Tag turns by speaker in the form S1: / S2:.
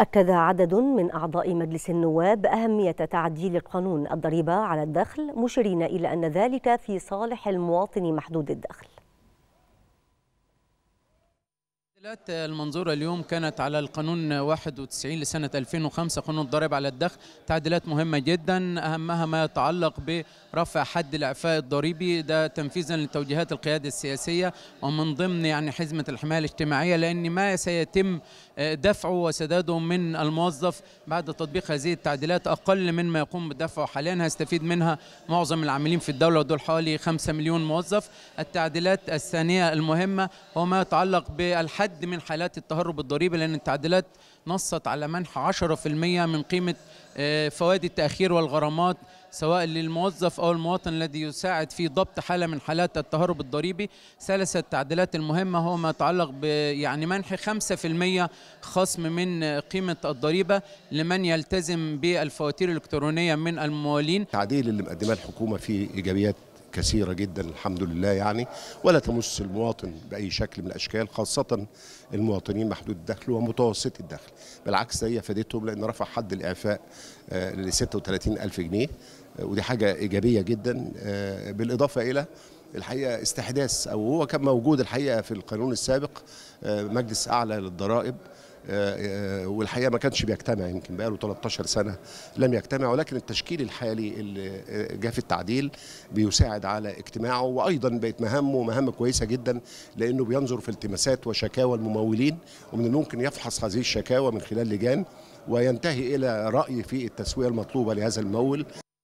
S1: أكد عدد من أعضاء مجلس النواب أهمية تعديل القانون الضريبة على الدخل مشيرين إلى أن ذلك في صالح المواطن محدود الدخل
S2: تعديلات المنظورة اليوم كانت على القانون 91 لسنة 2005 قانون الضرائب على الدخل تعديلات مهمة جدا أهمها ما يتعلق برفع حد الإعفاء الضريبي ده تنفيذا لتوجيهات القيادة السياسية ومن ضمن يعني حزمة الحماية الاجتماعية لأن ما سيتم آه، دفعه وسداده من الموظف بعد تطبيق هذه التعديلات أقل من ما يقوم بدفعه حاليا هيستفيد منها معظم العاملين في الدولة ودول حوالي 5 مليون موظف التعديلات الثانية المهمة هو ما يتعلق بالحد حد من حالات التهرب الضريبي لأن التعديلات نصت على منح 10% من قيمة آه، فوائد التأخير والغرامات سواء للموظف أو المواطن الذي يساعد في ضبط حالة من حالات التهرب الضريبي ثلاثه التعديلات المهمة هو ما يتعلق ب يعني منح 5% خصم من آه، قيمة الضريبة لمن يلتزم بالفواتير الإلكترونية من الموالين التعديل
S3: اللي مقدمه الحكومة فيه إيجابيات كثيرة جدا الحمد لله يعني ولا تمس المواطن بأي شكل من الأشكال خاصة المواطنين محدود الدخل ومتوسط الدخل بالعكس هي فادتهم لأن رفع حد الإعفاء آه، ل 36 ألف جنيه آه، ودي حاجة إيجابية جدا آه، بالإضافة إلى الحقيقه استحداث او هو كان موجود الحقيقه في القانون السابق مجلس اعلى للضرائب آه، آه، والحقيقه ما كانش بيجتمع يمكن بقاله 13 سنه لم يجتمع ولكن التشكيل الحالي اللي جه في التعديل بيساعد على اجتماعه وايضا بقت مهامه مهام كويسه جدا لانه بينظر في التماسات وشكاوى الممولين ومن الممكن يفحص هذه الشكاوى من خلال لجان وينتهي الى راي في التسويه المطلوبه لهذا الممول